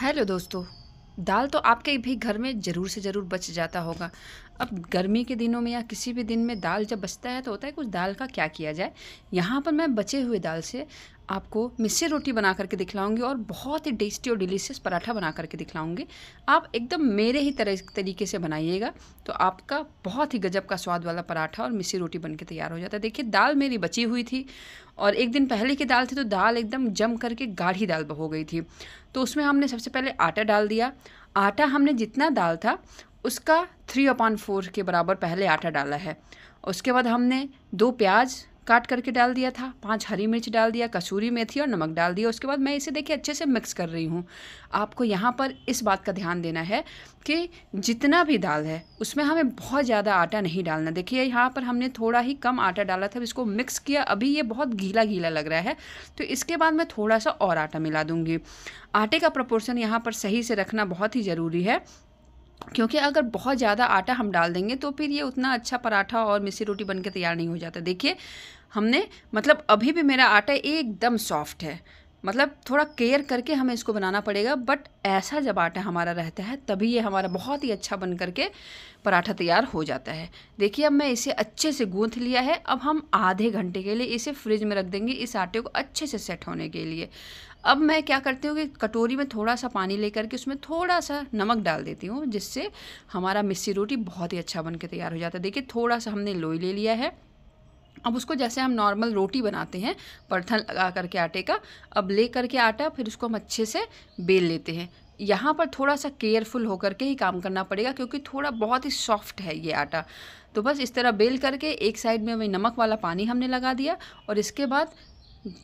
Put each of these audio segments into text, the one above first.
hello दोस्तों दाल तो आपके भी घर में ज़रूर से ज़रूर बच जाता होगा अब गर्मी के दिनों में या किसी भी दिन में दाल जब बचता है तो होता है कुछ दाल का क्या किया जाए यहाँ पर मैं बचे हुए दाल से आपको मिस्से रोटी बना करके दिखलाऊंगी और बहुत ही टेस्टी और डिलीशियस पराठा बना करके दिखलाऊंगी आप एकदम मेरे ही तरह तरीके से बनाइएगा तो आपका बहुत ही गजब का स्वाद वाला पराठा और मिस्सी रोटी बन के तैयार हो जाता है देखिए दाल मेरी बची हुई थी और एक दिन पहले की दाल थी तो दाल एकदम जम करके गाढ़ी दाल हो गई थी तो उसमें हमने सबसे पहले आटा डाल दिया आटा हमने जितना दाल था उसका थ्री अपॉन फोर के बराबर पहले आटा डाला है उसके बाद हमने दो प्याज काट करके डाल दिया था पांच हरी मिर्च डाल दिया कसूरी मेथी और नमक डाल दिया उसके बाद मैं इसे देखिए अच्छे से मिक्स कर रही हूँ आपको यहाँ पर इस बात का ध्यान देना है कि जितना भी दाल है उसमें हमें बहुत ज़्यादा आटा नहीं डालना देखिए यहाँ पर हमने थोड़ा ही कम आटा डाला था इसको मिक्स किया अभी ये बहुत गीला गीला लग रहा है तो इसके बाद मैं थोड़ा सा और आटा मिला दूँगी आटे का प्रपोर्सन यहाँ पर सही से रखना बहुत ही ज़रूरी है क्योंकि अगर बहुत ज़्यादा आटा हम डाल देंगे तो फिर ये उतना अच्छा पराठा और मिस्सी रोटी बन के तैयार नहीं हो जाता देखिए हमने मतलब अभी भी मेरा आटा एकदम सॉफ्ट है मतलब थोड़ा केयर करके हमें इसको बनाना पड़ेगा बट ऐसा जब आटा हमारा रहता है तभी ये हमारा बहुत ही अच्छा बन करके पराठा तैयार हो जाता है देखिए अब मैं इसे अच्छे से गूँथ लिया है अब हम आधे घंटे के लिए इसे फ्रिज में रख देंगे इस आटे को अच्छे से सेट होने के लिए अब मैं क्या करती हूँ कि कटोरी में थोड़ा सा पानी लेकर के उसमें थोड़ा सा नमक डाल देती हूँ जिससे हमारा मिस्सी रोटी बहुत ही अच्छा बन के तैयार हो जाता है देखिए थोड़ा सा हमने लोई ले लिया है अब उसको जैसे हम नॉर्मल रोटी बनाते हैं परथन लगा करके आटे का अब ले करके आटा फिर उसको हम अच्छे से बेल लेते हैं यहाँ पर थोड़ा सा केयरफुल होकर के ही काम करना पड़ेगा क्योंकि थोड़ा बहुत ही सॉफ्ट है ये आटा तो बस इस तरह बेल करके एक साइड में वही नमक वाला पानी हमने लगा दिया और इसके बाद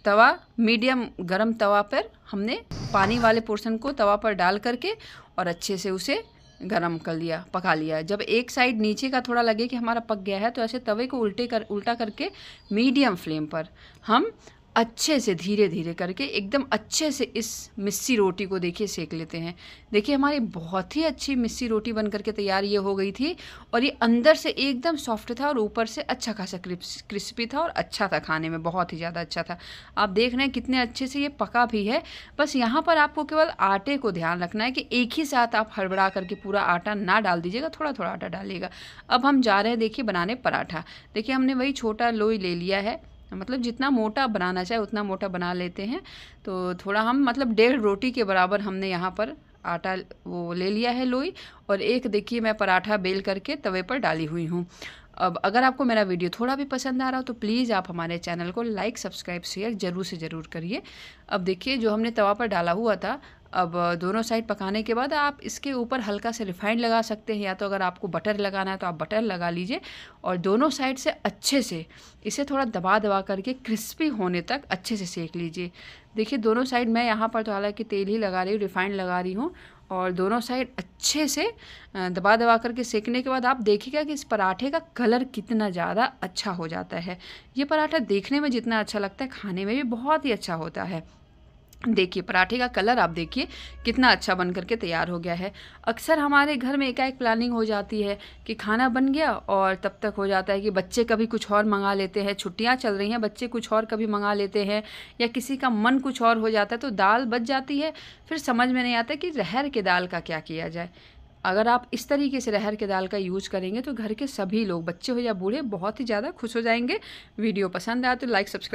तवा मीडियम गरम तवा पर हमने पानी वाले पोर्शन को तवा पर डाल करके और अच्छे से उसे गरम कर लिया पका लिया जब एक साइड नीचे का थोड़ा लगे कि हमारा पक गया है तो ऐसे तवे को उल्टे कर उल्टा करके मीडियम फ्लेम पर हम अच्छे से धीरे धीरे करके एकदम अच्छे से इस मिस्सी रोटी को देखिए सेक लेते हैं देखिए हमारी बहुत ही अच्छी मिस्सी रोटी बन करके तैयार ये हो गई थी और ये अंदर से एकदम सॉफ्ट था और ऊपर से अच्छा खासा क्रिस्पी था और अच्छा था खाने में बहुत ही ज़्यादा अच्छा था आप देख रहे हैं कितने अच्छे से ये पका भी है बस यहाँ पर आपको केवल आटे को ध्यान रखना है कि एक ही साथ आप हड़बड़ा करके पूरा आटा ना डाल दीजिएगा थोड़ा थोड़ा आटा डालिएगा अब हम जा रहे हैं देखिए बनाने पराठा देखिए हमने वही छोटा लोई ले लिया है मतलब जितना मोटा बनाना चाहे उतना मोटा बना लेते हैं तो थोड़ा हम मतलब डेढ़ रोटी के बराबर हमने यहाँ पर आटा वो ले लिया है लोई और एक देखिए मैं पराठा बेल करके तवे पर डाली हुई हूँ अब अगर आपको मेरा वीडियो थोड़ा भी पसंद आ रहा हो तो प्लीज़ आप हमारे चैनल को लाइक सब्सक्राइब शेयर ज़रूर से ज़रूर करिए अब देखिए जो हमने तवा पर डाला हुआ था अब दोनों साइड पकाने के बाद आप इसके ऊपर हल्का से रिफाइंड लगा सकते हैं या तो अगर आपको बटर लगाना है तो आप बटर लगा लीजिए और दोनों साइड से अच्छे से इसे थोड़ा दबा दबा करके क्रिस्पी होने तक अच्छे से सेक लीजिए देखिए दोनों साइड मैं यहाँ पर तो हालांकि तेल ही लगा रही हूँ रिफाइंड लगा रही हूँ और दोनों साइड अच्छे से दबा दबा करके सेकने के बाद आप देखिएगा कि इस पराठे का कलर कितना ज़्यादा अच्छा हो जाता है ये पराठा देखने में जितना अच्छा लगता है खाने में भी बहुत ही अच्छा होता है देखिए पराठे का कलर आप देखिए कितना अच्छा बन करके तैयार हो गया है अक्सर हमारे घर में एकाएक प्लानिंग हो जाती है कि खाना बन गया और तब तक हो जाता है कि बच्चे कभी कुछ और मंगा लेते हैं छुट्टियां चल रही हैं बच्चे कुछ और कभी मंगा लेते हैं या किसी का मन कुछ और हो जाता है तो दाल बच जाती है फिर समझ में नहीं आता कि रहर के दाल का क्या किया जाए अगर आप इस तरीके से रहर के दाल का यूज़ करेंगे तो घर के सभी लोग बच्चे हो या बूढ़े बहुत ही ज़्यादा खुश हो जाएंगे वीडियो पसंद आया तो लाइक सब्सक्राइब